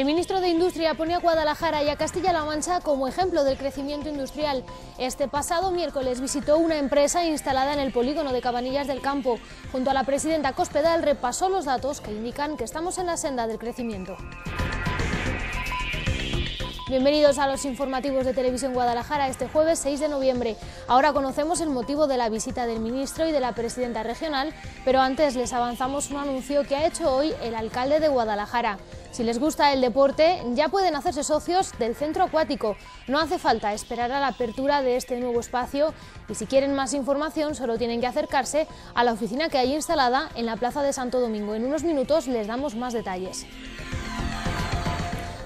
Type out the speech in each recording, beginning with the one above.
El ministro de Industria pone a Guadalajara y a Castilla-La Mancha como ejemplo del crecimiento industrial. Este pasado miércoles visitó una empresa instalada en el polígono de Cabanillas del Campo. Junto a la presidenta Cospedal repasó los datos que indican que estamos en la senda del crecimiento. Bienvenidos a los informativos de Televisión Guadalajara este jueves 6 de noviembre. Ahora conocemos el motivo de la visita del ministro y de la presidenta regional, pero antes les avanzamos un anuncio que ha hecho hoy el alcalde de Guadalajara. Si les gusta el deporte, ya pueden hacerse socios del centro acuático. No hace falta esperar a la apertura de este nuevo espacio y si quieren más información solo tienen que acercarse a la oficina que hay instalada en la Plaza de Santo Domingo. En unos minutos les damos más detalles.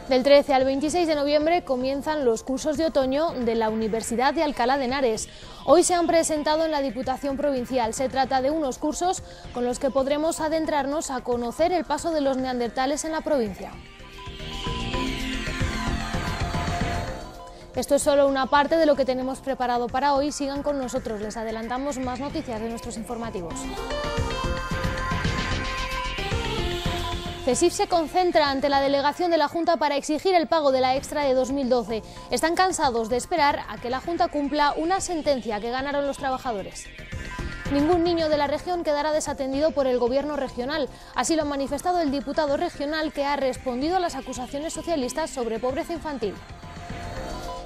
Del 13 al 26 de noviembre comienzan los cursos de otoño de la Universidad de Alcalá de Henares. Hoy se han presentado en la Diputación Provincial. Se trata de unos cursos con los que podremos adentrarnos a conocer el paso de los neandertales en la provincia. Esto es solo una parte de lo que tenemos preparado para hoy. Sigan con nosotros, les adelantamos más noticias de nuestros informativos. CESIF se concentra ante la delegación de la Junta para exigir el pago de la extra de 2012. Están cansados de esperar a que la Junta cumpla una sentencia que ganaron los trabajadores. Ningún niño de la región quedará desatendido por el gobierno regional. Así lo ha manifestado el diputado regional que ha respondido a las acusaciones socialistas sobre pobreza infantil.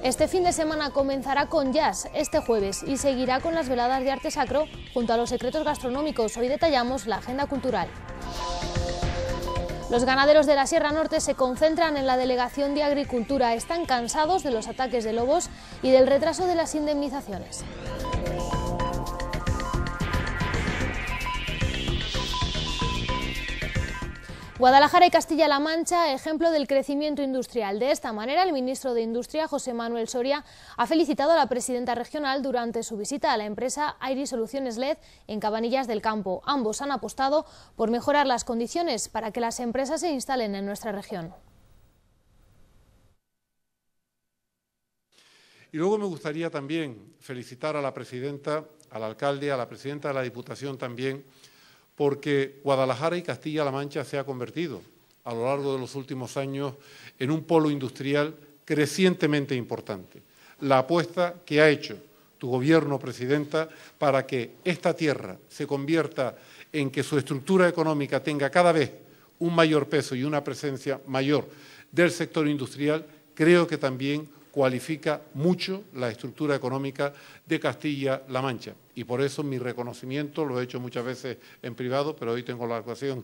Este fin de semana comenzará con jazz este jueves y seguirá con las veladas de arte sacro junto a los secretos gastronómicos. Hoy detallamos la agenda cultural. Los ganaderos de la Sierra Norte se concentran en la Delegación de Agricultura. Están cansados de los ataques de lobos y del retraso de las indemnizaciones. Guadalajara y Castilla-La Mancha, ejemplo del crecimiento industrial. De esta manera, el ministro de Industria, José Manuel Soria, ha felicitado a la presidenta regional durante su visita a la empresa Airi Soluciones LED en Cabanillas del Campo. Ambos han apostado por mejorar las condiciones para que las empresas se instalen en nuestra región. Y luego me gustaría también felicitar a la presidenta, al alcalde, a la presidenta de la Diputación también, porque Guadalajara y Castilla-La Mancha se ha convertido a lo largo de los últimos años en un polo industrial crecientemente importante. La apuesta que ha hecho tu gobierno, Presidenta, para que esta tierra se convierta en que su estructura económica tenga cada vez un mayor peso y una presencia mayor del sector industrial, creo que también cualifica mucho la estructura económica de Castilla-La Mancha. Y por eso mi reconocimiento, lo he hecho muchas veces en privado, pero hoy tengo la ocasión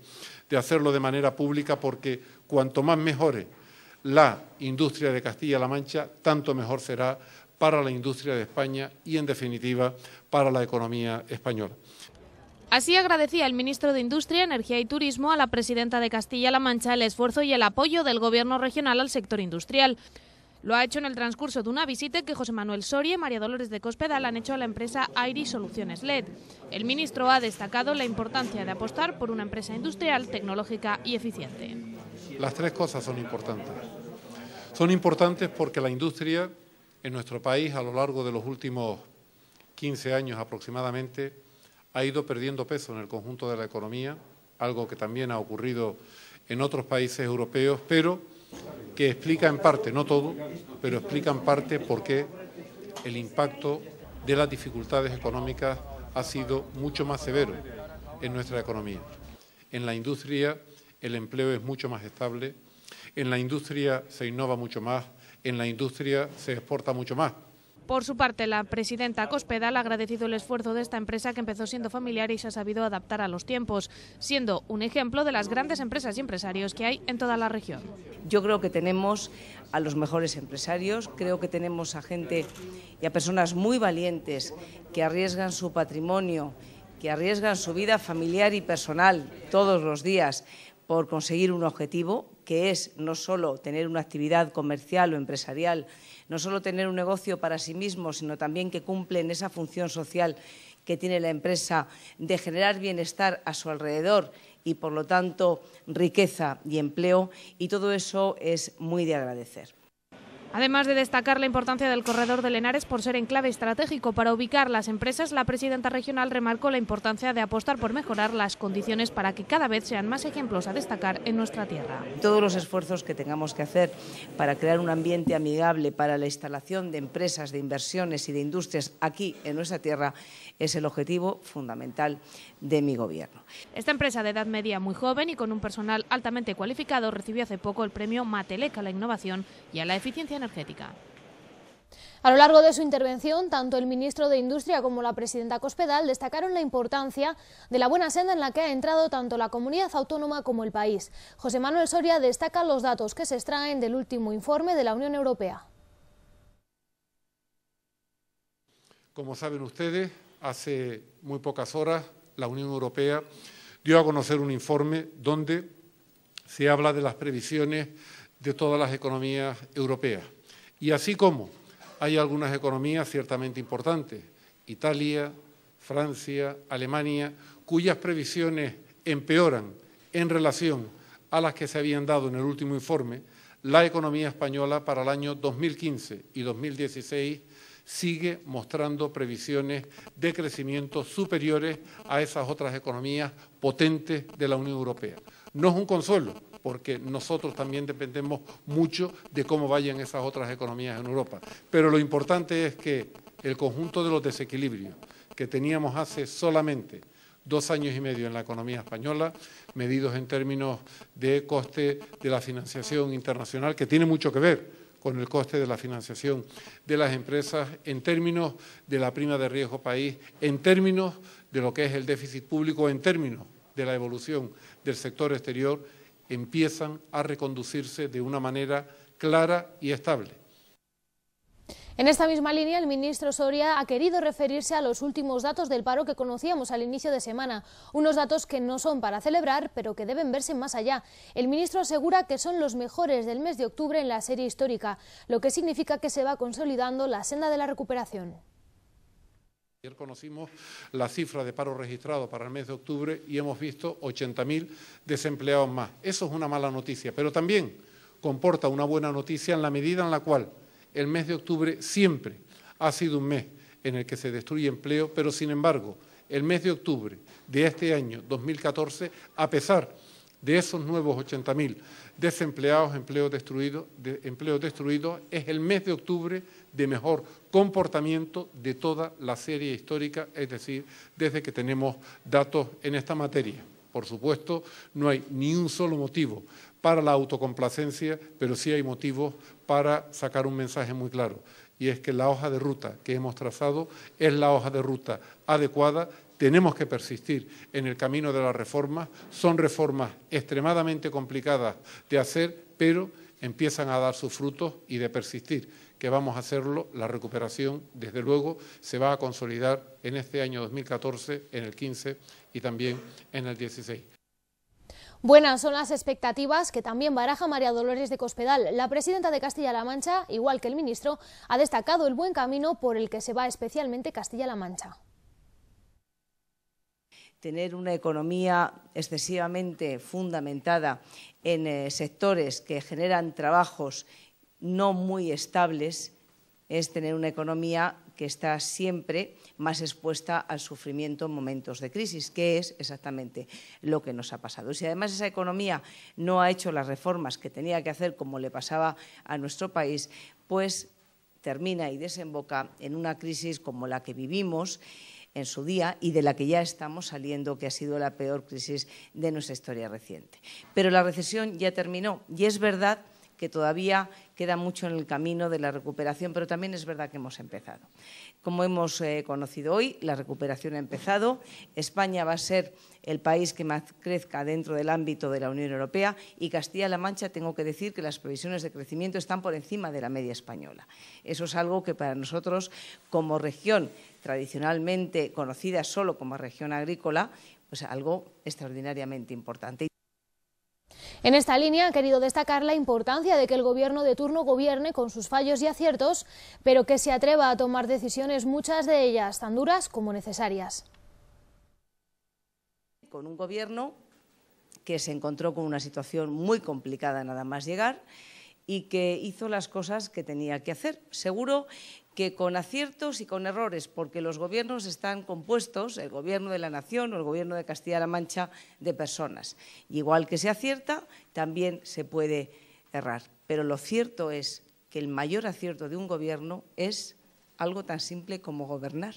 de hacerlo de manera pública porque cuanto más mejore la industria de Castilla-La Mancha, tanto mejor será para la industria de España y, en definitiva, para la economía española. Así agradecía el ministro de Industria, Energía y Turismo a la presidenta de Castilla-La Mancha el esfuerzo y el apoyo del Gobierno regional al sector industrial. Lo ha hecho en el transcurso de una visita que José Manuel Soria y María Dolores de Cospedal han hecho a la empresa Airy Soluciones LED. El ministro ha destacado la importancia de apostar por una empresa industrial, tecnológica y eficiente. Las tres cosas son importantes. Son importantes porque la industria en nuestro país a lo largo de los últimos 15 años aproximadamente ha ido perdiendo peso en el conjunto de la economía, algo que también ha ocurrido en otros países europeos, pero que explica en parte, no todo, pero explica en parte por qué el impacto de las dificultades económicas ha sido mucho más severo en nuestra economía. En la industria el empleo es mucho más estable, en la industria se innova mucho más, en la industria se exporta mucho más. Por su parte, la presidenta Cospedal ha agradecido el esfuerzo de esta empresa que empezó siendo familiar y se ha sabido adaptar a los tiempos, siendo un ejemplo de las grandes empresas y empresarios que hay en toda la región. Yo creo que tenemos a los mejores empresarios, creo que tenemos a gente y a personas muy valientes que arriesgan su patrimonio, que arriesgan su vida familiar y personal todos los días por conseguir un objetivo, que es no solo tener una actividad comercial o empresarial, no solo tener un negocio para sí mismo, sino también que cumplen esa función social que tiene la empresa de generar bienestar a su alrededor y, por lo tanto, riqueza y empleo, y todo eso es muy de agradecer. Además de destacar la importancia del corredor de Lenares por ser clave estratégico para ubicar las empresas, la presidenta regional remarcó la importancia de apostar por mejorar las condiciones para que cada vez sean más ejemplos a destacar en nuestra tierra. Todos los esfuerzos que tengamos que hacer para crear un ambiente amigable para la instalación de empresas, de inversiones y de industrias aquí en nuestra tierra es el objetivo fundamental de mi gobierno. Esta empresa de edad media muy joven y con un personal altamente cualificado recibió hace poco el premio Matelec a la innovación y a la eficiencia energética. A lo largo de su intervención, tanto el ministro de Industria como la presidenta Cospedal destacaron la importancia de la buena senda en la que ha entrado tanto la comunidad autónoma como el país. José Manuel Soria destaca los datos que se extraen del último informe de la Unión Europea. Como saben ustedes, hace muy pocas horas la Unión Europea dio a conocer un informe donde se habla de las previsiones de todas las economías europeas. Y así como hay algunas economías ciertamente importantes, Italia, Francia, Alemania, cuyas previsiones empeoran en relación a las que se habían dado en el último informe, la economía española para el año 2015 y 2016 sigue mostrando previsiones de crecimiento superiores a esas otras economías potentes de la Unión Europea. No es un consuelo, porque nosotros también dependemos mucho de cómo vayan esas otras economías en Europa. Pero lo importante es que el conjunto de los desequilibrios que teníamos hace solamente dos años y medio en la economía española, medidos en términos de coste de la financiación internacional, que tiene mucho que ver con el coste de la financiación de las empresas en términos de la prima de riesgo país, en términos de lo que es el déficit público, en términos de la evolución del sector exterior, empiezan a reconducirse de una manera clara y estable. En esta misma línea, el ministro Soria ha querido referirse a los últimos datos del paro que conocíamos al inicio de semana, unos datos que no son para celebrar, pero que deben verse más allá. El ministro asegura que son los mejores del mes de octubre en la serie histórica, lo que significa que se va consolidando la senda de la recuperación. Ayer conocimos la cifra de paro registrado para el mes de octubre y hemos visto 80.000 desempleados más. Eso es una mala noticia, pero también comporta una buena noticia en la medida en la cual el mes de octubre siempre ha sido un mes en el que se destruye empleo, pero sin embargo, el mes de octubre de este año 2014, a pesar de esos nuevos 80.000 desempleados, empleos destruidos, de empleo destruido, es el mes de octubre de mejor comportamiento de toda la serie histórica, es decir, desde que tenemos datos en esta materia. Por supuesto, no hay ni un solo motivo para la autocomplacencia, pero sí hay motivos para sacar un mensaje muy claro, y es que la hoja de ruta que hemos trazado es la hoja de ruta adecuada, tenemos que persistir en el camino de las reformas, son reformas extremadamente complicadas de hacer, pero empiezan a dar sus frutos y de persistir, que vamos a hacerlo, la recuperación, desde luego, se va a consolidar en este año 2014, en el 15 y también en el 16. Buenas son las expectativas que también baraja María Dolores de Cospedal. La presidenta de Castilla-La Mancha, igual que el ministro, ha destacado el buen camino por el que se va especialmente Castilla-La Mancha. Tener una economía excesivamente fundamentada en eh, sectores que generan trabajos no muy estables es tener una economía que está siempre más expuesta al sufrimiento en momentos de crisis, que es exactamente lo que nos ha pasado. Y si además esa economía no ha hecho las reformas que tenía que hacer, como le pasaba a nuestro país, pues termina y desemboca en una crisis como la que vivimos en su día y de la que ya estamos saliendo, que ha sido la peor crisis de nuestra historia reciente. Pero la recesión ya terminó y es verdad que todavía queda mucho en el camino de la recuperación, pero también es verdad que hemos empezado. Como hemos eh, conocido hoy, la recuperación ha empezado. España va a ser el país que más crezca dentro del ámbito de la Unión Europea y Castilla-La Mancha, tengo que decir que las previsiones de crecimiento están por encima de la media española. Eso es algo que para nosotros, como región tradicionalmente conocida solo como región agrícola, pues algo extraordinariamente importante. En esta línea ha querido destacar la importancia de que el gobierno de turno gobierne con sus fallos y aciertos, pero que se atreva a tomar decisiones, muchas de ellas tan duras como necesarias. Con un gobierno que se encontró con una situación muy complicada nada más llegar y que hizo las cosas que tenía que hacer. Seguro que con aciertos y con errores, porque los gobiernos están compuestos, el gobierno de la nación o el gobierno de Castilla-La Mancha, de personas. igual que se acierta, también se puede errar. Pero lo cierto es que el mayor acierto de un gobierno es algo tan simple como gobernar.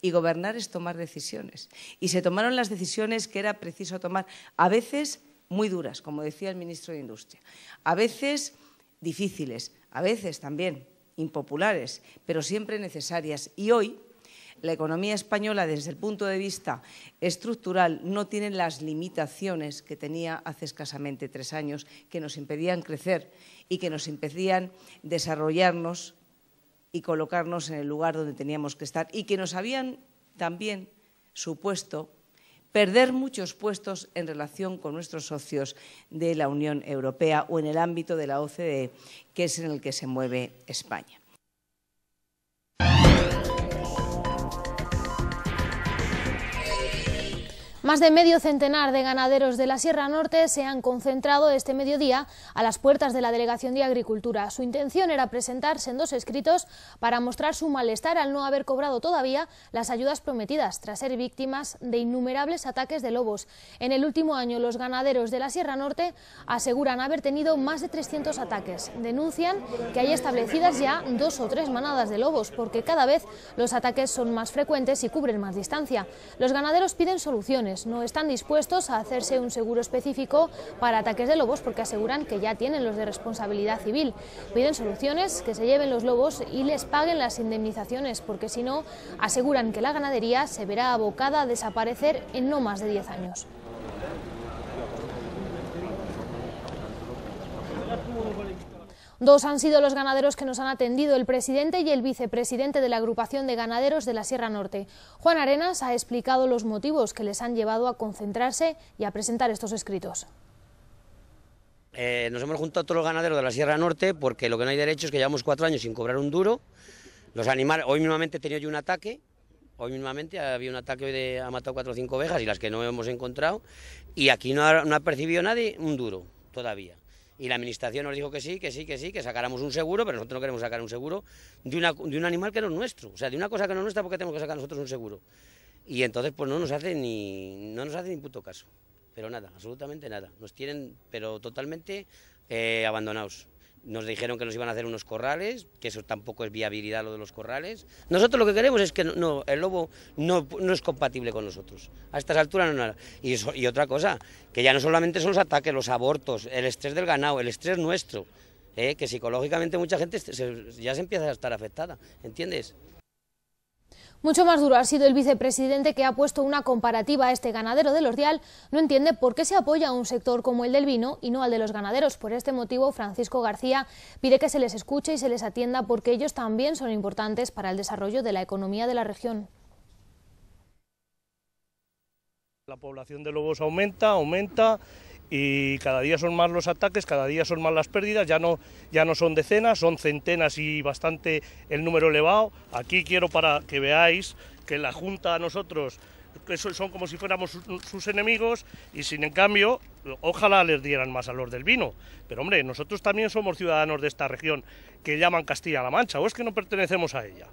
Y gobernar es tomar decisiones. Y se tomaron las decisiones que era preciso tomar. A veces muy duras, como decía el ministro de Industria. A veces difíciles, a veces también impopulares, pero siempre necesarias. Y hoy la economía española desde el punto de vista estructural no tiene las limitaciones que tenía hace escasamente tres años, que nos impedían crecer y que nos impedían desarrollarnos y colocarnos en el lugar donde teníamos que estar y que nos habían también supuesto perder muchos puestos en relación con nuestros socios de la Unión Europea o en el ámbito de la OCDE, que es en el que se mueve España. Más de medio centenar de ganaderos de la Sierra Norte se han concentrado este mediodía a las puertas de la Delegación de Agricultura. Su intención era presentarse en dos escritos para mostrar su malestar al no haber cobrado todavía las ayudas prometidas tras ser víctimas de innumerables ataques de lobos. En el último año, los ganaderos de la Sierra Norte aseguran haber tenido más de 300 ataques. Denuncian que hay establecidas ya dos o tres manadas de lobos porque cada vez los ataques son más frecuentes y cubren más distancia. Los ganaderos piden soluciones no están dispuestos a hacerse un seguro específico para ataques de lobos porque aseguran que ya tienen los de responsabilidad civil. Piden soluciones, que se lleven los lobos y les paguen las indemnizaciones porque si no, aseguran que la ganadería se verá abocada a desaparecer en no más de 10 años. Dos han sido los ganaderos que nos han atendido, el presidente y el vicepresidente de la agrupación de ganaderos de la Sierra Norte. Juan Arenas ha explicado los motivos que les han llevado a concentrarse y a presentar estos escritos. Eh, nos hemos juntado todos los ganaderos de la Sierra Norte porque lo que no hay derecho es que llevamos cuatro años sin cobrar un duro. Los animales, hoy mismamente he tenido yo un ataque, hoy mismamente había un ataque, de, ha matado cuatro o cinco ovejas y las que no hemos encontrado, y aquí no ha percibido nadie un duro todavía y la administración nos dijo que sí, que sí, que sí, que sacáramos un seguro, pero nosotros no queremos sacar un seguro de, un animal que no es nuestro, o sea, de una cosa que no es nuestra, porque tenemos que sacar nosotros un seguro? Y entonces pues no nos hace ni, no nos ni puto caso, pero nada, absolutamente nada, nos tienen pero totalmente eh, abandonados. Nos dijeron que nos iban a hacer unos corrales, que eso tampoco es viabilidad lo de los corrales. Nosotros lo que queremos es que no, el lobo no, es compatible con nosotros. A estas alturas no. Y, y otra cosa, que ya no solamente son los ataques, los abortos, el estrés del ganado, el estrés nuestro, ¿eh? que psicológicamente mucha gente ya se empieza a estar afectada, ¿entiendes? Mucho más duro ha sido el vicepresidente que ha puesto una comparativa a este ganadero del Ordial. No entiende por qué se apoya a un sector como el del vino y no al de los ganaderos. Por este motivo, Francisco García pide que se les escuche y se les atienda porque ellos también son importantes para el desarrollo de la economía de la región. La población de lobos aumenta, aumenta y cada día son más los ataques, cada día son más las pérdidas, ya no, ya no son decenas, son centenas y bastante el número elevado. Aquí quiero para que veáis que la Junta a nosotros son como si fuéramos sus enemigos y sin en cambio ojalá les dieran más alor del vino. Pero hombre, nosotros también somos ciudadanos de esta región que llaman Castilla-La Mancha o es que no pertenecemos a ella.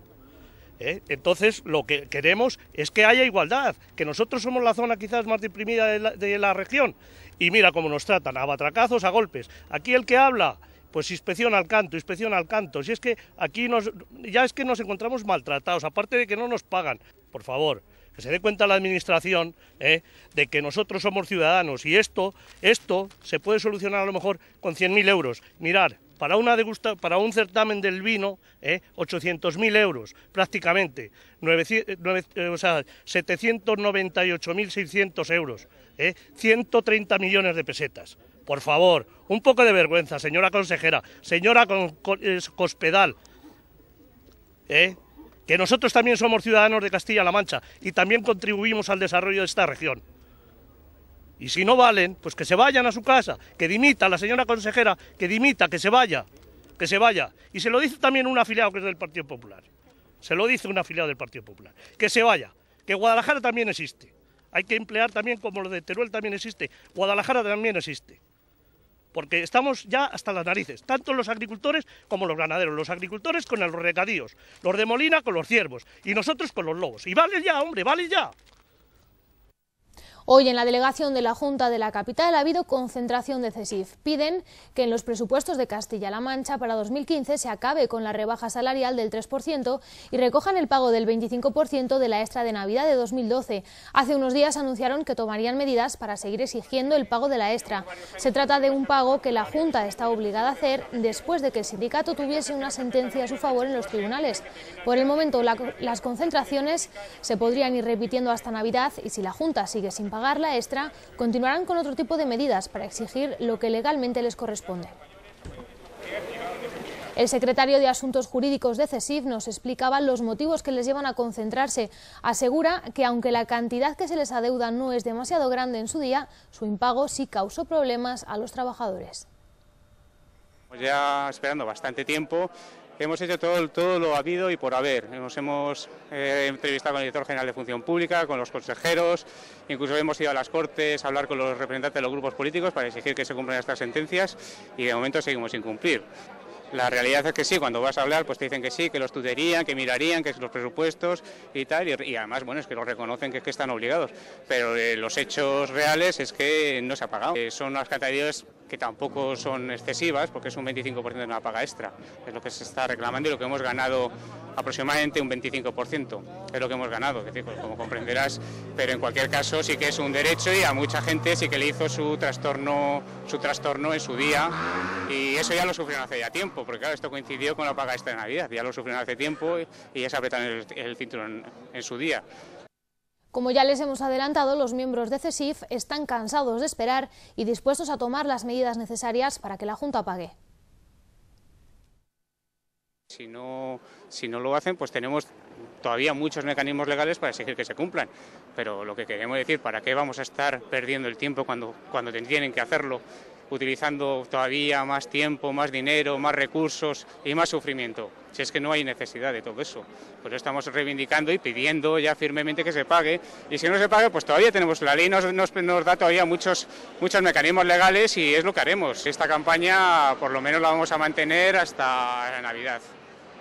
¿eh? Entonces, lo que queremos es que haya igualdad, que nosotros somos la zona quizás más deprimida de la, región. Y mira cómo nos tratan, a batracazos, a golpes. Aquí el que habla pues inspección al canto, inspección al canto. Si es que aquí ya es que nos encontramos maltratados, aparte de que no nos pagan, por favor, que se dé cuenta la administración ¿eh? de que nosotros somos ciudadanos y esto, esto se puede solucionar a lo mejor con 100.000 euros. Mirar, para, una para un certamen del vino, ¿eh? 800.000 euros prácticamente, eh, eh, o sea, 798.600 euros, 130 eh, millones de pesetas. Por favor, un poco de vergüenza, señora consejera, señora Cospedal. que nosotros también somos ciudadanos de Castilla-La Mancha y también contribuimos al desarrollo de esta región. Y si no valen, pues que se vayan a su casa, que dimita la señora consejera, que dimita, que se vaya, que se vaya. Y se lo dice también un afiliado que es del Partido Popular. Se lo dice un afiliado del Partido Popular. Que se vaya, que Guadalajara también existe. Hay que emplear también, como lo de Teruel también existe, Guadalajara también existe. Porque estamos ya hasta las narices, tanto los agricultores como los ganaderos. Los agricultores con los recadíos, los de Molina con los ciervos y nosotros con los lobos. Y vale ya, hombre, vale ya. Hoy en la delegación de la Junta de la Capital ha habido concentración de CESIF. Piden que en los presupuestos de Castilla-La Mancha para 2015 se acabe con la rebaja salarial del 3% y recojan el pago del 25% de la extra de Navidad de 2012. Hace unos días anunciaron que tomarían medidas para seguir exigiendo el pago de la extra. Se trata de un pago que la Junta está obligada a hacer después de que el sindicato tuviese una sentencia a su favor en los tribunales. Por el momento, las concentraciones se podrían ir repitiendo hasta Navidad y si la Junta sigue sin pagar la extra, continuarán con otro tipo de medidas para exigir lo que legalmente les corresponde. El secretario de Asuntos Jurídicos de CESIF nos explicaba los motivos que les llevan a concentrarse. Asegura que aunque la cantidad que se les adeuda no es demasiado grande en su día, su impago sí causó problemas a los trabajadores. Ya esperando bastante tiempo Hemos hecho todo, todo lo habido y por haber. Nos hemos eh, entrevistado con el director general de Función Pública, con los consejeros, incluso hemos ido a las Cortes a hablar con los representantes de los grupos políticos para exigir que se cumplan estas sentencias y de momento seguimos sin cumplir. La realidad es que sí, cuando vas a hablar, pues te dicen que sí, que los tutorían, que mirarían, que los presupuestos y tal, y, además, bueno, es que lo reconocen que, que están obligados, pero eh, los hechos reales es que no se ha pagado. Eh, son unas cantidades que tampoco son excesivas, porque es un 25% de una paga extra. Es lo que se está reclamando y lo que hemos ganado aproximadamente un 25%. Es lo que hemos ganado, pues, como comprenderás. Pero en cualquier caso sí que es un derecho y a mucha gente sí que le hizo su trastorno, su trastorno en su día. Y eso ya lo sufrieron hace ya tiempo, porque claro, esto coincidió con la paga extra de Navidad. Ya lo sufrieron hace tiempo y, ya se apretaron el cinturón en su día. Como ya les hemos adelantado, los miembros de CESIF están cansados de esperar y dispuestos a tomar las medidas necesarias para que la Junta pague. Si no, si no lo hacen, pues tenemos todavía muchos mecanismos legales para exigir que se cumplan. Pero lo que queremos decir, ¿para qué vamos a estar perdiendo el tiempo cuando, cuando tienen que hacerlo utilizando todavía más tiempo, más dinero, más recursos y más sufrimiento. Si es que no hay necesidad de todo eso. Pues estamos reivindicando y pidiendo ya firmemente que se pague. Y si no se pague, pues todavía tenemos la ley, nos, da todavía muchos, muchos mecanismos legales y es lo que haremos. Esta campaña por lo menos la vamos a mantener hasta Navidad.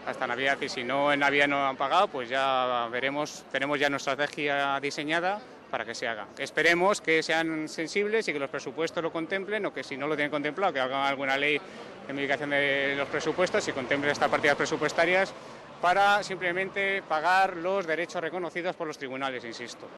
Hasta Navidad y si no en Navidad no han pagado, pues ya veremos, tenemos ya nuestra estrategia diseñada para que se haga. Esperemos que sean sensibles y que los presupuestos lo contemplen o que si no lo tienen contemplado, que hagan alguna ley de medicación de los presupuestos y contemple estas partidas presupuestarias para simplemente pagar los derechos reconocidos por los tribunales, insisto.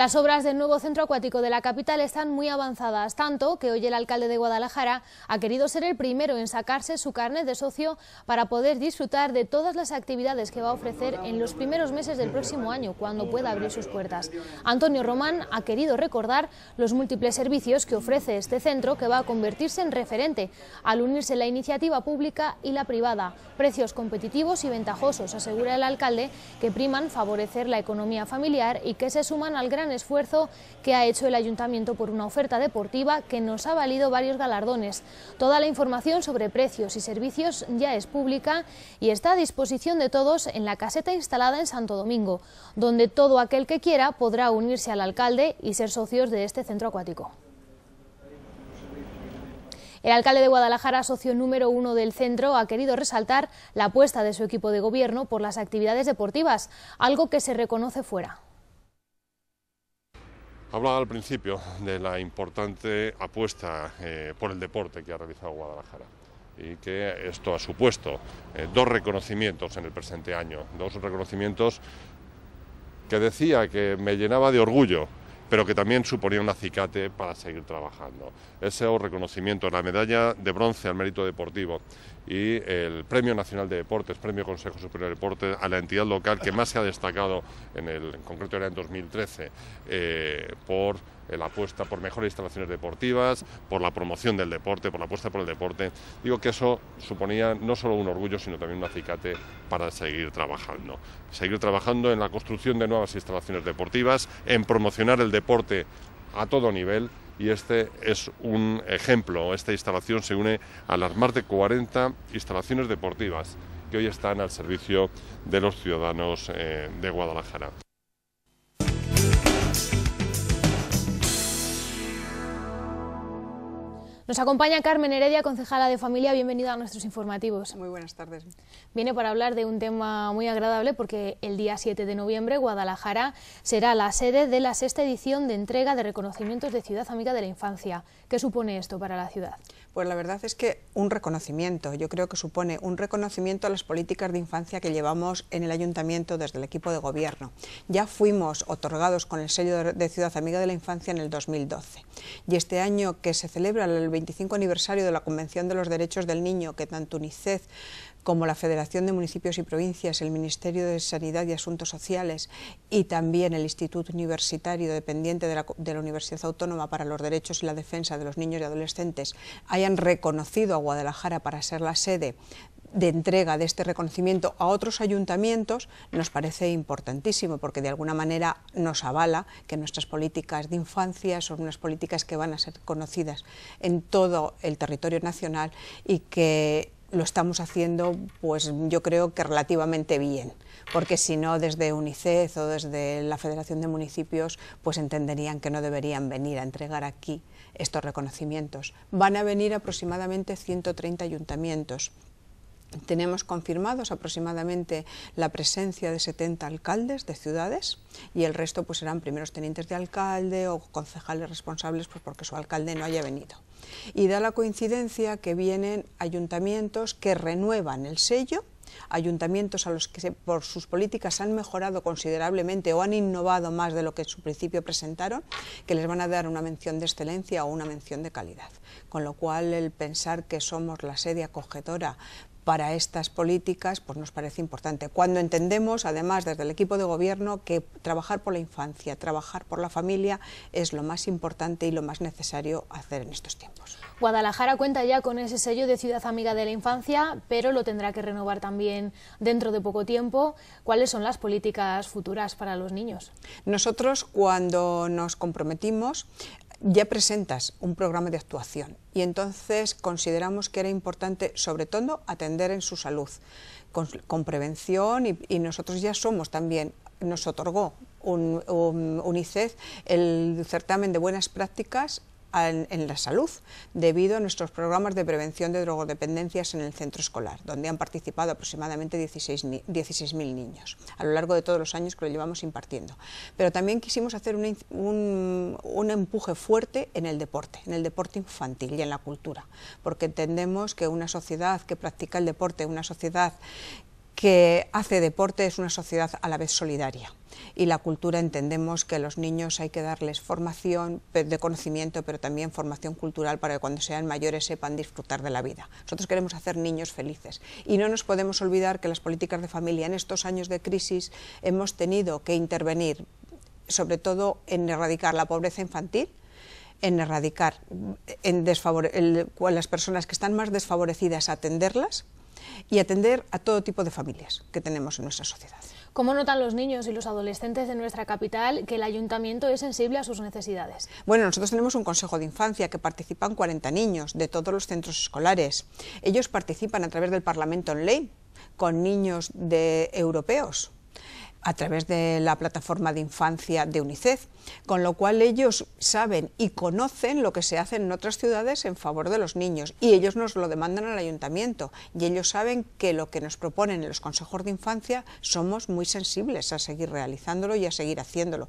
Las obras del nuevo centro acuático de la capital están muy avanzadas, tanto que hoy el alcalde de Guadalajara ha querido ser el primero en sacarse su carnet de socio para poder disfrutar de todas las actividades que va a ofrecer en los primeros meses del próximo año, cuando pueda abrir sus puertas. Antonio Román ha querido recordar los múltiples servicios que ofrece este centro, que va a convertirse en referente al unirse la iniciativa pública y la privada. Precios competitivos y ventajosos, asegura el alcalde, que priman favorecer la economía familiar y que se suman al gran esfuerzo que ha hecho el ayuntamiento por una oferta deportiva que nos ha valido varios galardones. Toda la información sobre precios y servicios ya es pública y está a disposición de todos en la caseta instalada en Santo Domingo, donde todo aquel que quiera podrá unirse al alcalde y ser socios de este centro acuático. El alcalde de Guadalajara, socio número uno del centro, ha querido resaltar la apuesta de su equipo de gobierno por las actividades deportivas, algo que se reconoce fuera. Hablaba al principio de la importante apuesta eh, por el deporte que ha realizado Guadalajara y que esto ha supuesto eh, dos reconocimientos en el presente año, dos reconocimientos que decía que me llenaba de orgullo pero que también suponía un acicate para seguir trabajando. Ese reconocimiento, la medalla de bronce al mérito deportivo y el Premio Nacional de Deportes, Premio Consejo Superior de Deportes, a la entidad local que más se ha destacado, en el concreto era en 2013, eh, por eh, la apuesta por mejores instalaciones deportivas, por la promoción del deporte, por la apuesta por el deporte. Digo que eso suponía no solo un orgullo, sino también un acicate para seguir trabajando. Seguir trabajando en la construcción de nuevas instalaciones deportivas, en promocionar el deporte a todo nivel y este es un ejemplo. Esta instalación se une a las más de 40 instalaciones deportivas que hoy están al servicio de los ciudadanos eh, de Guadalajara. Nos acompaña Carmen Heredia, concejala de familia. Bienvenida a nuestros informativos. Muy buenas tardes. Viene para hablar de un tema muy agradable porque el día 7 de noviembre Guadalajara será la sede de la sexta edición de entrega de reconocimientos de Ciudad Amiga de la Infancia. ¿Qué supone esto para la ciudad? Pues la verdad es que un reconocimiento, yo creo que supone un reconocimiento a las políticas de infancia que llevamos en el ayuntamiento desde el equipo de gobierno. Ya fuimos otorgados con el sello de Ciudad Amiga de la Infancia en el 2012 y este año que se celebra el 25 aniversario de la Convención de los Derechos del Niño, que tanto UNICEF como la Federación de Municipios y Provincias, el Ministerio de Sanidad y Asuntos Sociales y también el Instituto Universitario dependiente de la, de la, Universidad Autónoma para los Derechos y la Defensa de los Niños y Adolescentes hayan reconocido a Guadalajara para ser la sede de entrega de este reconocimiento a otros ayuntamientos nos parece importantísimo porque de alguna manera nos avala que nuestras políticas de infancia son unas políticas que van a ser conocidas en todo el territorio nacional y que lo estamos haciendo, pues yo creo que relativamente bien, porque si no desde UNICEF o desde la Federación de Municipios, pues entenderían que no deberían venir a entregar aquí estos reconocimientos. Van a venir aproximadamente 130 ayuntamientos tenemos confirmados aproximadamente la presencia de 70 alcaldes de ciudades y el resto pues serán primeros tenientes de alcalde o concejales responsables pues porque su alcalde no haya venido. Y da la coincidencia que vienen ayuntamientos que renuevan el sello ayuntamientos a los que por sus políticas han mejorado considerablemente o han innovado más de lo que en su principio presentaron, que les van a dar una mención de excelencia o una mención de calidad. Con lo cual el pensar que somos la sede acogedora para estas políticas pues nos parece importante. Cuando entendemos, además, desde el equipo de gobierno, que trabajar por la infancia, trabajar por la familia es lo más importante y lo más necesario hacer en estos tiempos. Guadalajara cuenta ya con ese sello de ciudad amiga de la infancia, pero lo tendrá que renovar también dentro de poco tiempo. ¿Cuáles son las políticas futuras para los niños? Nosotros, cuando nos comprometimos ya presentas un programa de actuación y entonces consideramos que era importante sobre todo atender en su salud con, prevención y, nosotros ya somos también, nos otorgó un, UNICEF el certamen de buenas prácticas en, la salud debido a nuestros programas de prevención de drogodependencias en el centro escolar, donde han participado aproximadamente 16.000 niños a lo largo de todos los años que lo llevamos impartiendo. Pero también quisimos hacer un empuje fuerte en el deporte, en el deporte infantil y en la cultura, porque entendemos que una sociedad que practica el deporte, una sociedad que hace deporte es una sociedad a la vez solidaria y la cultura entendemos que a los niños hay que darles formación de conocimiento, pero también formación cultural para que cuando sean mayores sepan disfrutar de la vida. Nosotros queremos hacer niños felices y no nos podemos olvidar que las políticas de familia en estos años de crisis hemos tenido que intervenir sobre todo en erradicar la pobreza infantil, en erradicar en las personas que están más desfavorecidas, atenderlas, y atender a todo tipo de familias que tenemos en nuestra sociedad. ¿Cómo notan los niños y los adolescentes de nuestra capital que el ayuntamiento es sensible a sus necesidades? Bueno, nosotros tenemos un consejo de infancia que participan 40 niños de todos los centros escolares. Ellos participan a través del Parlamento en ley con niños de europeos a través de la plataforma de infancia de UNICEF, con lo cual ellos saben y conocen lo que se hace en otras ciudades en favor de los niños y ellos nos lo demandan al ayuntamiento y ellos saben que lo que nos proponen en los consejos de infancia somos muy sensibles a seguir realizándolo y a seguir haciéndolo.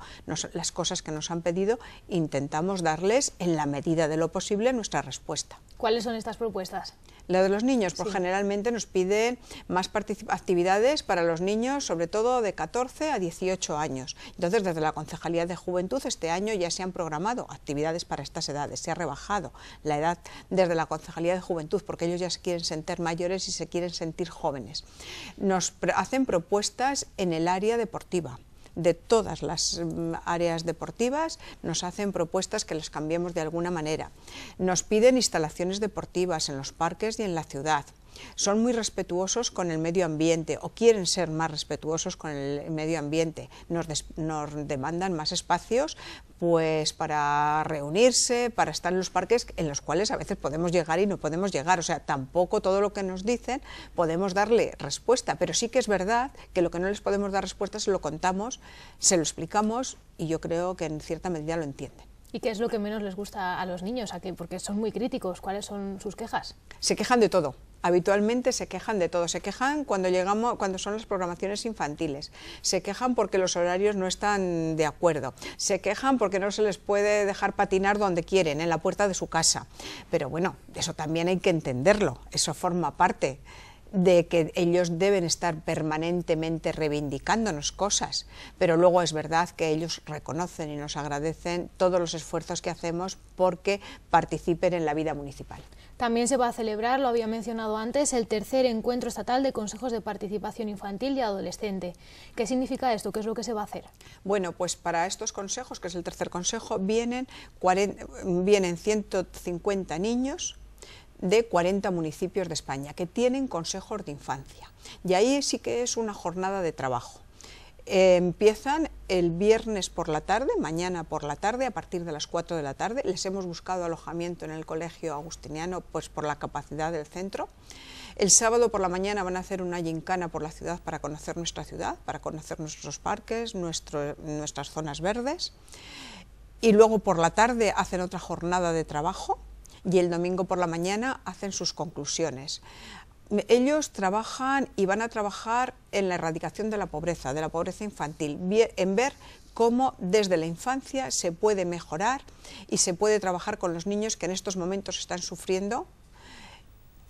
las cosas que nos han pedido intentamos darles en la medida de lo posible nuestra respuesta. ¿Cuáles son estas propuestas? La de los niños, pues generalmente nos pide más actividades para los niños, sobre todo de 14 a 18 años. Entonces, desde la Concejalía de Juventud, este año ya se han programado actividades para estas edades, se ha rebajado la edad desde la Concejalía de Juventud, porque ellos ya se quieren sentir mayores y se quieren sentir jóvenes. Nos hacen propuestas en el área deportiva de todas las mm, áreas deportivas, nos hacen propuestas que las cambiemos de alguna manera. Nos piden instalaciones deportivas en los parques y en la ciudad son muy respetuosos con el medio ambiente o quieren ser más respetuosos con el medio ambiente. Nos, demandan más espacios pues para reunirse, para estar en los parques en los cuales a veces podemos llegar y no podemos llegar. O sea, tampoco todo lo que nos dicen podemos darle respuesta, pero sí que es verdad que lo que no les podemos dar respuesta se lo contamos, se lo explicamos y yo creo que en cierta medida lo entienden. ¿Y qué es lo que menos les gusta a los niños? ¿A Porque son muy críticos. ¿Cuáles son sus quejas? Se quejan de todo habitualmente se quejan de todo. Se quejan cuando, llegamos, cuando son las programaciones infantiles, se quejan porque los horarios no están de acuerdo, se quejan porque no se les puede dejar patinar donde quieren, en la puerta de su casa. Pero bueno, eso también hay que entenderlo, eso forma parte de que ellos deben estar permanentemente reivindicándonos cosas, pero luego es verdad que ellos reconocen y nos agradecen todos los esfuerzos que hacemos porque participen en la vida municipal. También se va a celebrar, lo había mencionado antes, el tercer encuentro estatal de consejos de participación infantil y adolescente. ¿Qué significa esto? ¿Qué es lo que se va a hacer? Bueno, pues para estos consejos, que es el tercer consejo, vienen, vienen 150 niños de 40 municipios de España que tienen consejos de infancia. Y ahí sí que es una jornada de trabajo. empiezan el viernes por la tarde, mañana por la tarde, a partir de las 4 de la tarde. Les hemos buscado alojamiento en el colegio agustiniano pues por la capacidad del centro. El sábado por la mañana van a hacer una yincana por la ciudad para conocer nuestra ciudad, para conocer nuestros parques, nuestro, nuestras zonas verdes. Y luego por la tarde hacen otra jornada de trabajo y el domingo por la mañana hacen sus conclusiones. Ellos trabajan y van a trabajar en la erradicación de la pobreza, de la pobreza infantil, en ver cómo desde la infancia se puede mejorar y se puede trabajar con los niños que en estos momentos están sufriendo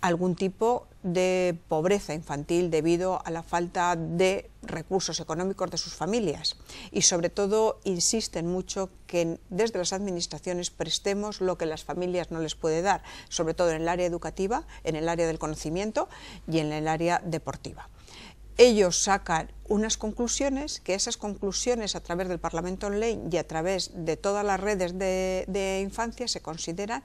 algún tipo de pobreza infantil debido a la falta de recursos económicos de sus familias y sobre todo insisten mucho que desde las administraciones prestemos lo que las familias no les puede dar, sobre todo en el área educativa, en el área del conocimiento y en el área deportiva. Ellos sacan unas conclusiones, que esas conclusiones a través del Parlamento ley y a través de todas las redes de, de infancia se consideran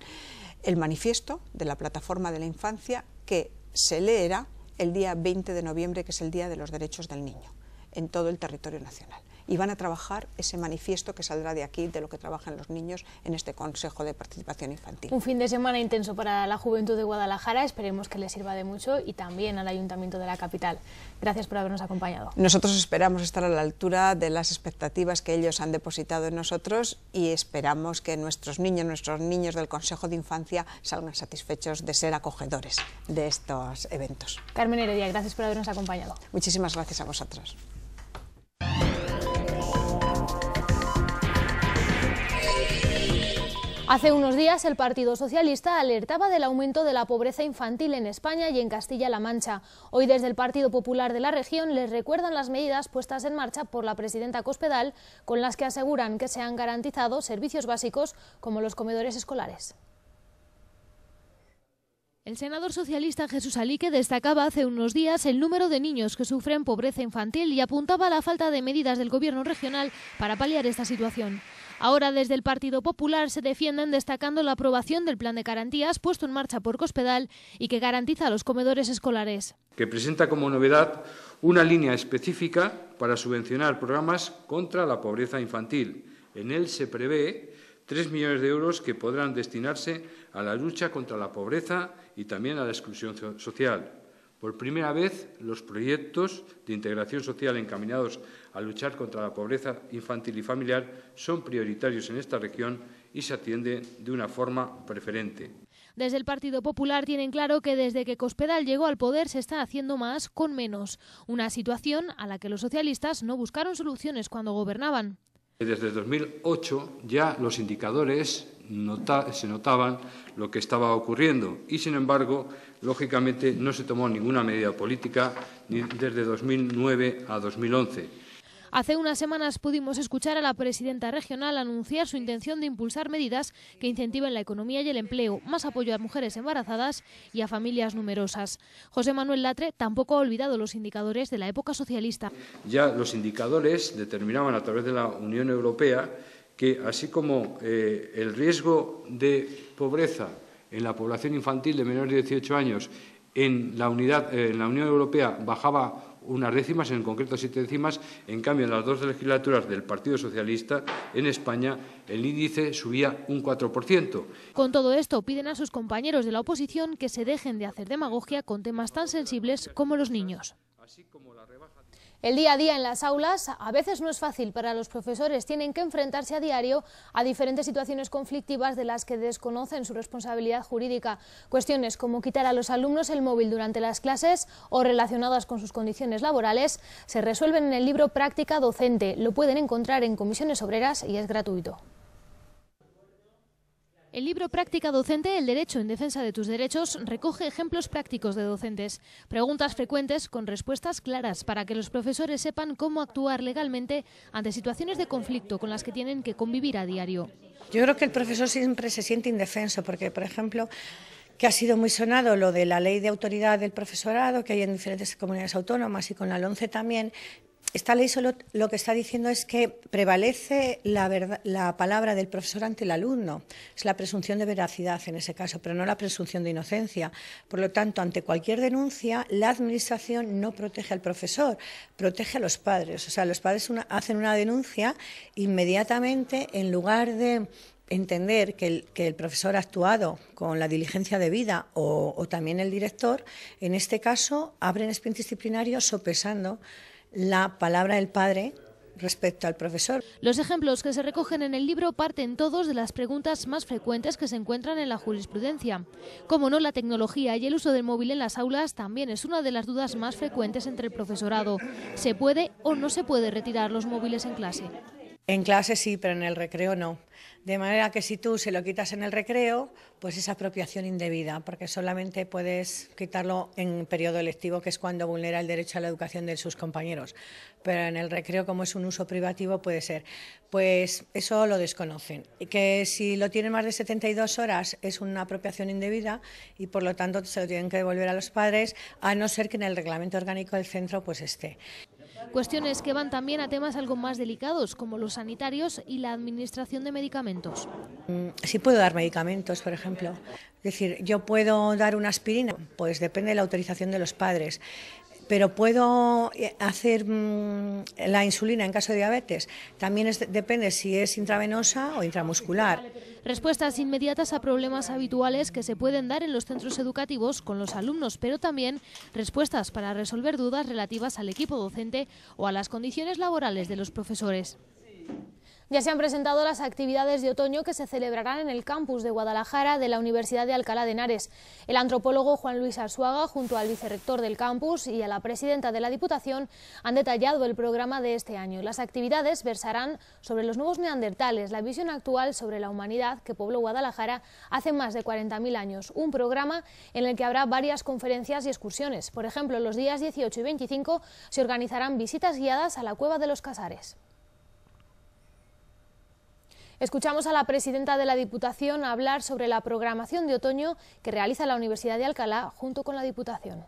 el manifiesto de la plataforma de la infancia que se leerá el día 20 de noviembre, que es el Día de los Derechos del Niño, en todo el territorio nacional y van a trabajar ese manifiesto que saldrá de aquí, de lo que trabajan los niños en este Consejo de Participación Infantil. Un fin de semana intenso para la juventud de Guadalajara, esperemos que le sirva de mucho y también al Ayuntamiento de la capital. Gracias por habernos acompañado. Nosotros esperamos estar a la altura de las expectativas que ellos han depositado en nosotros y esperamos que nuestros niños, nuestros niños del Consejo de Infancia salgan satisfechos de ser acogedores de estos eventos. Carmen Heredia, gracias por habernos acompañado. Muchísimas gracias a vosotros. Hace unos días el Partido Socialista alertaba del aumento de la pobreza infantil en España y en Castilla-La Mancha. Hoy desde el Partido Popular de la región les recuerdan las medidas puestas en marcha por la presidenta Cospedal con las que aseguran que se han garantizado servicios básicos como los comedores escolares. El senador socialista Jesús Alique destacaba hace unos días el número de niños que sufren pobreza infantil y apuntaba a la falta de medidas del gobierno regional para paliar esta situación. Ahora desde el Partido Popular se defienden destacando la aprobación del plan de garantías puesto en marcha por Cospedal y que garantiza a los comedores escolares. Que presenta como novedad una línea específica para subvencionar programas contra la pobreza infantil. En él se prevé 3 millones de euros que podrán destinarse a la lucha contra la pobreza y también a la exclusión social. Por primera vez, los proyectos de integración social encaminados a luchar contra la pobreza infantil y familiar son prioritarios en esta región y se atiende de una forma preferente. Desde el Partido Popular tienen claro que desde que Cospedal llegó al poder se está haciendo más con menos, una situación a la que los socialistas no buscaron soluciones cuando gobernaban. Desde 2008 ya los indicadores se notaban lo que estaba ocurriendo y, sin embargo, lógicamente no se tomó ninguna medida política desde 2009 a 2011. Hace unas semanas pudimos escuchar a la presidenta regional anunciar su intención de impulsar medidas que incentiven la economía y el empleo, más apoyo a mujeres embarazadas y a familias numerosas. José Manuel Latre tampoco ha olvidado los indicadores de la época socialista. Ya los indicadores determinaban a través de la Unión Europea que así como eh, el riesgo de pobreza en la población infantil de menores de 18 años en la, eh, en la Unión Europea bajaba unas décimas, en concreto siete décimas. En cambio, en las dos legislaturas del Partido Socialista en España, el índice subía un 4%. Con todo esto, piden a sus compañeros de la oposición que se dejen de hacer demagogia con temas tan sensibles como los niños. El día a día en las aulas a veces no es fácil para los profesores. Tienen que enfrentarse a diario a diferentes situaciones conflictivas de las que desconocen su responsabilidad jurídica. Cuestiones como quitar a los alumnos el móvil durante las clases o relacionadas con sus condiciones laborales se resuelven en el libro Práctica Docente. Lo pueden encontrar en comisiones obreras y es gratuito. El libro Práctica Docente, el Derecho en Defensa de tus Derechos, recoge ejemplos prácticos de docentes, preguntas frecuentes con respuestas claras para que los profesores sepan cómo actuar legalmente ante situaciones de conflicto con las que tienen que convivir a diario. Yo creo que el profesor siempre se siente indefenso porque, por ejemplo, que ha sido muy sonado lo de la ley de autoridad del profesorado, que hay en diferentes comunidades autónomas y con la LONCE también, esta ley solo lo que está diciendo es que prevalece la, palabra del profesor ante el alumno. Es la presunción de veracidad en ese caso, pero no la presunción de inocencia. Por lo tanto, ante cualquier denuncia, la Administración no protege al profesor, protege a los padres. O sea, los padres hacen una denuncia inmediatamente en lugar de entender que el, profesor ha actuado con la diligencia debida o, o también el director, en este caso abren expediente disciplinario sopesando la palabra del Padre respecto al profesor. Los ejemplos que se recogen en el libro parten todos de las preguntas más frecuentes que se encuentran en la jurisprudencia. Como no, la tecnología y el uso del móvil en las aulas también es una de las dudas más frecuentes entre el profesorado. ¿Se puede o no se puede retirar los móviles en clase? En clase sí, pero en el recreo no. De manera que si tú se lo quitas en el recreo, pues es apropiación indebida, porque solamente puedes quitarlo en periodo electivo, que es cuando vulnera el derecho a la educación de sus compañeros. Pero en el recreo, como es un uso privativo, puede ser. Pues eso lo desconocen. Y que si lo tienen más de 72 horas es una apropiación indebida y por lo tanto se lo tienen que devolver a los padres, a no ser que en el reglamento orgánico del centro pues esté. Cuestiones que van también a temas algo más delicados, como los sanitarios y la administración de medicamentos. Mm, sí puedo dar medicamentos, por ejemplo. Es decir, yo puedo dar una aspirina, pues depende de la autorización de los padres pero puedo eh, hacer mm, la insulina en caso de diabetes. También depende si es intravenosa o intramuscular. Respuestas inmediatas a problemas habituales que se pueden dar en los centros educativos con los alumnos, pero también respuestas para resolver dudas relativas al equipo docente o a las condiciones laborales de los profesores. Ya se han presentado las actividades de otoño que se celebrarán en el campus de Guadalajara de la Universidad de Alcalá de Henares. El antropólogo Juan Luis Arzuaga, junto al vicerrector del campus y a la presidenta de la Diputación, han detallado el programa de este año. Las actividades versarán sobre los nuevos neandertales, la visión actual sobre la humanidad que pobló Guadalajara hace más de 40.000 años. Un programa en el que habrá varias conferencias y excursiones. Por ejemplo, los días 18 y 25 se organizarán visitas guiadas a la Cueva de los Casares. Escuchamos a la presidenta de la Diputación hablar sobre la programación de otoño que realiza la Universidad de Alcalá junto con la Diputación.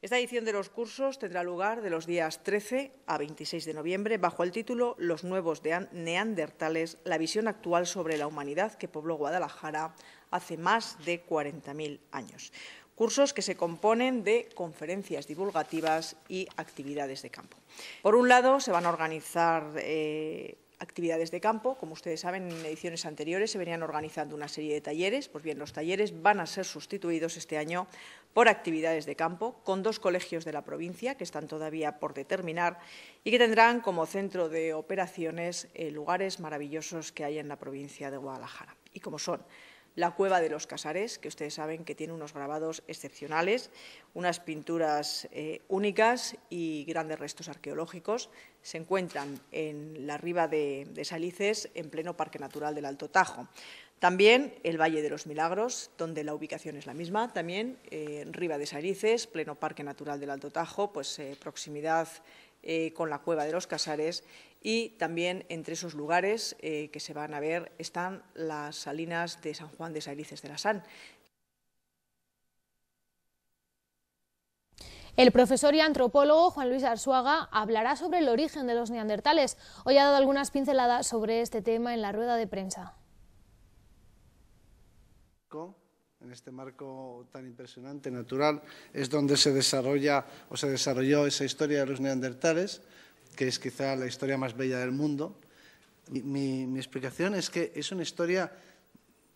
Esta edición de los cursos tendrá lugar de los días 13 a 26 de noviembre bajo el título Los nuevos neandertales, la visión actual sobre la humanidad que pobló Guadalajara hace más de 40.000 años. Cursos que se componen de conferencias divulgativas y actividades de campo. Por un lado, se van a organizar eh, actividades de campo. Como ustedes saben, en ediciones anteriores se venían organizando una serie de talleres. Pues bien, los talleres van a ser sustituidos este año por actividades de campo con dos colegios de la provincia que están todavía por determinar y que tendrán como centro de operaciones eh, lugares maravillosos que hay en la provincia de Guadalajara. Y como son la cueva de los Casares, que ustedes saben que tiene unos grabados excepcionales, unas pinturas eh, únicas y grandes restos arqueológicos. Se encuentran en la riba de, Salices, en pleno Parque Natural del Alto Tajo. También el Valle de los Milagros, donde la ubicación es la misma, también en eh, Riva de Salices, pleno Parque Natural del Alto Tajo, pues eh, proximidad con la Cueva de los Casares y también entre esos lugares eh, que se van a ver están las salinas de San Juan de Sairices de la San, El profesor y antropólogo Juan Luis Arzuaga hablará sobre el origen de los neandertales. Hoy ha dado algunas pinceladas sobre este tema en la rueda de prensa. En este marco tan impresionante, natural, es donde se desarrolla o se desarrolló esa historia de los neandertales que es quizá la historia más bella del mundo. Mi, explicación es que es una historia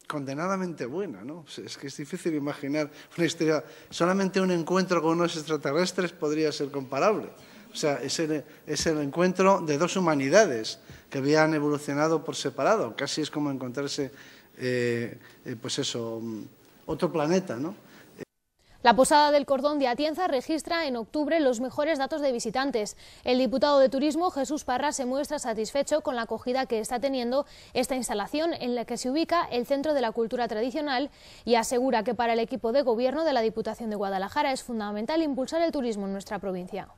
condenadamente buena, ¿no? es que es difícil imaginar una historia... Solamente un encuentro con unos extraterrestres podría ser comparable. O sea, es el, encuentro de dos humanidades que habían evolucionado por separado. Casi es como encontrarse, eh, eh, pues eso, mm, otro planeta, ¿no? La Posada del Cordón de Atienza registra en octubre los mejores datos de visitantes. El diputado de Turismo, Jesús Parra, se muestra satisfecho con la acogida que está teniendo esta instalación en la que se ubica el Centro de la Cultura Tradicional y asegura que para el equipo de gobierno de la Diputación de Guadalajara es fundamental impulsar el turismo en nuestra provincia.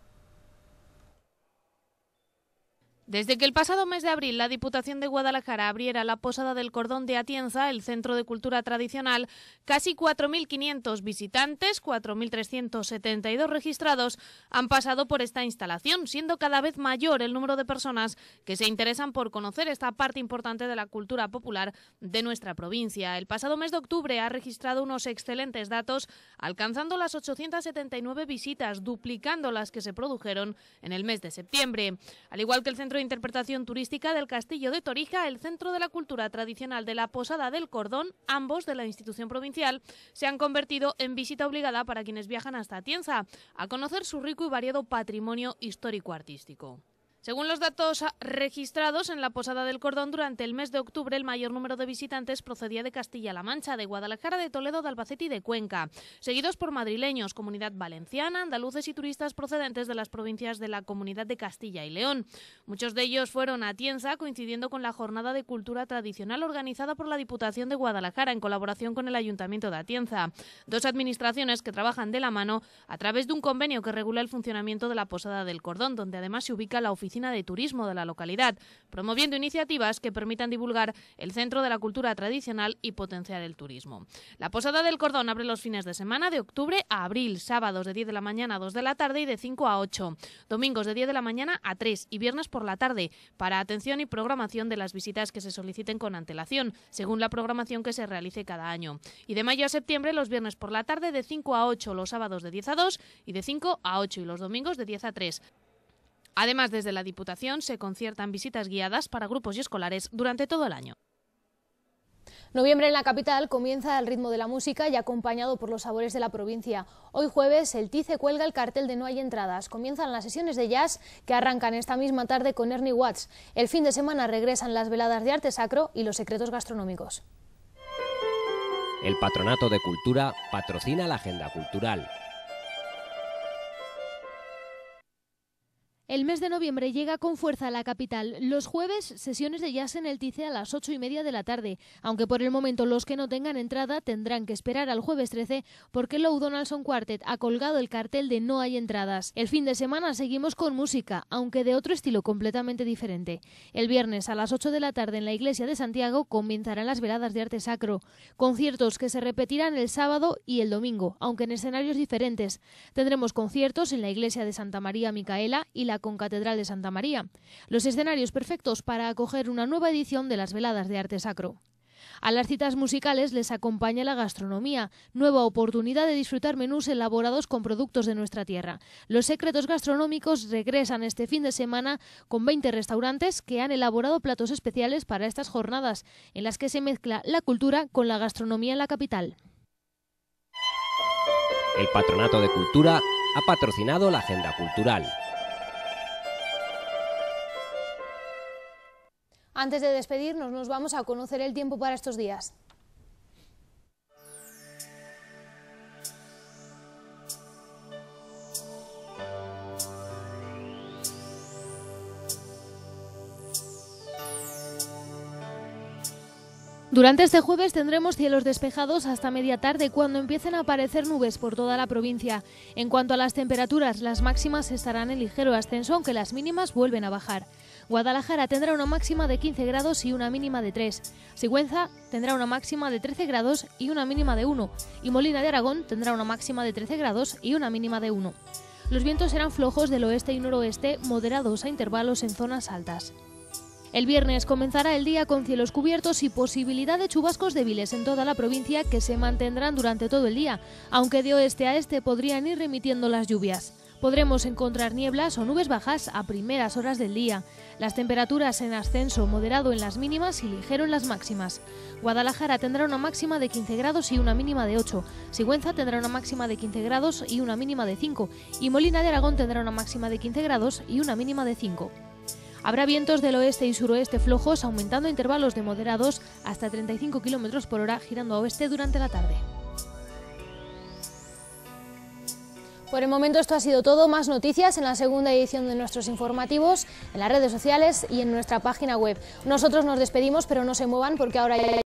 Desde que el pasado mes de abril la Diputación de Guadalajara abriera la Posada del Cordón de Atienza, el centro de cultura tradicional, casi 4.500 visitantes, 4.372 registrados, han pasado por esta instalación, siendo cada vez mayor el número de personas que se interesan por conocer esta parte importante de la cultura popular de nuestra provincia. El pasado mes de octubre ha registrado unos excelentes datos, alcanzando las 879 visitas, duplicando las que se produjeron en el mes de septiembre. Al igual que el centro la interpretación turística del Castillo de Torija, el Centro de la Cultura Tradicional de la Posada del Cordón, ambos de la institución provincial, se han convertido en visita obligada para quienes viajan hasta Atienza a conocer su rico y variado patrimonio histórico-artístico. Según los datos registrados en la Posada del Cordón, durante el mes de octubre el mayor número de visitantes procedía de Castilla-La Mancha, de Guadalajara, de Toledo, de Albacete y de Cuenca, seguidos por madrileños, comunidad valenciana, andaluces y turistas procedentes de las provincias de la comunidad de Castilla y León. Muchos de ellos fueron a Tienza, coincidiendo con la Jornada de Cultura Tradicional organizada por la Diputación de Guadalajara en colaboración con el Ayuntamiento de Atienza. Dos administraciones que trabajan de la mano a través de un convenio que regula el funcionamiento de la Posada del Cordón, donde además se ubica la oficina Oficina de Turismo de la localidad, promoviendo iniciativas que permitan divulgar el centro de la cultura tradicional y potenciar el turismo. La Posada del Cordón abre los fines de semana de octubre a abril, sábados de 10 de la mañana a 2 de la tarde y de 5 a 8, domingos de 10 de la mañana a 3 y viernes por la tarde, para atención y programación de las visitas que se soliciten con antelación, según la programación que se realice cada año. Y de mayo a septiembre, los viernes por la tarde de 5 a 8, los sábados de 10 a 2 y de 5 a 8 y los domingos de 10 a 3. Además, desde la Diputación se conciertan visitas guiadas para grupos y escolares durante todo el año. Noviembre en la capital comienza al ritmo de la música y acompañado por los sabores de la provincia. Hoy jueves el TICE cuelga el cartel de No hay entradas. Comienzan las sesiones de jazz que arrancan esta misma tarde con Ernie Watts. El fin de semana regresan las veladas de arte sacro y los secretos gastronómicos. El Patronato de Cultura patrocina la agenda cultural. El mes de noviembre llega con fuerza a la capital. Los jueves, sesiones de jazz en el Tice a las ocho y media de la tarde. Aunque por el momento los que no tengan entrada tendrán que esperar al jueves 13 porque el Donaldson Quartet ha colgado el cartel de no hay entradas. El fin de semana seguimos con música, aunque de otro estilo completamente diferente. El viernes a las ocho de la tarde en la iglesia de Santiago comenzarán las veladas de arte sacro. Conciertos que se repetirán el sábado y el domingo, aunque en escenarios diferentes. Tendremos conciertos en la iglesia de Santa María Micaela y la con Catedral de Santa María, los escenarios perfectos para acoger una nueva edición de las veladas de arte sacro. A las citas musicales les acompaña la gastronomía, nueva oportunidad de disfrutar menús elaborados con productos de nuestra tierra. Los secretos gastronómicos regresan este fin de semana con 20 restaurantes que han elaborado platos especiales para estas jornadas, en las que se mezcla la cultura con la gastronomía en la capital. El Patronato de Cultura ha patrocinado la Agenda Cultural. Antes de despedirnos, nos vamos a conocer el tiempo para estos días. Durante este jueves tendremos cielos despejados hasta media tarde cuando empiecen a aparecer nubes por toda la provincia. En cuanto a las temperaturas, las máximas estarán en ligero ascenso aunque las mínimas vuelven a bajar. Guadalajara tendrá una máxima de 15 grados y una mínima de 3. Sigüenza tendrá una máxima de 13 grados y una mínima de 1. Y Molina de Aragón tendrá una máxima de 13 grados y una mínima de 1. Los vientos serán flojos del oeste y noroeste, moderados a intervalos en zonas altas. El viernes comenzará el día con cielos cubiertos y posibilidad de chubascos débiles en toda la provincia que se mantendrán durante todo el día, aunque de oeste a este podrían ir remitiendo las lluvias. Podremos encontrar nieblas o nubes bajas a primeras horas del día. Las temperaturas en ascenso moderado en las mínimas y ligero en las máximas. Guadalajara tendrá una máxima de 15 grados y una mínima de 8. Sigüenza tendrá una máxima de 15 grados y una mínima de 5. Y Molina de Aragón tendrá una máxima de 15 grados y una mínima de 5. Habrá vientos del oeste y suroeste flojos, aumentando intervalos de moderados hasta 35 km por hora, girando a oeste durante la tarde. Por el momento esto ha sido todo. Más noticias en la segunda edición de nuestros informativos, en las redes sociales y en nuestra página web. Nosotros nos despedimos, pero no se muevan porque ahora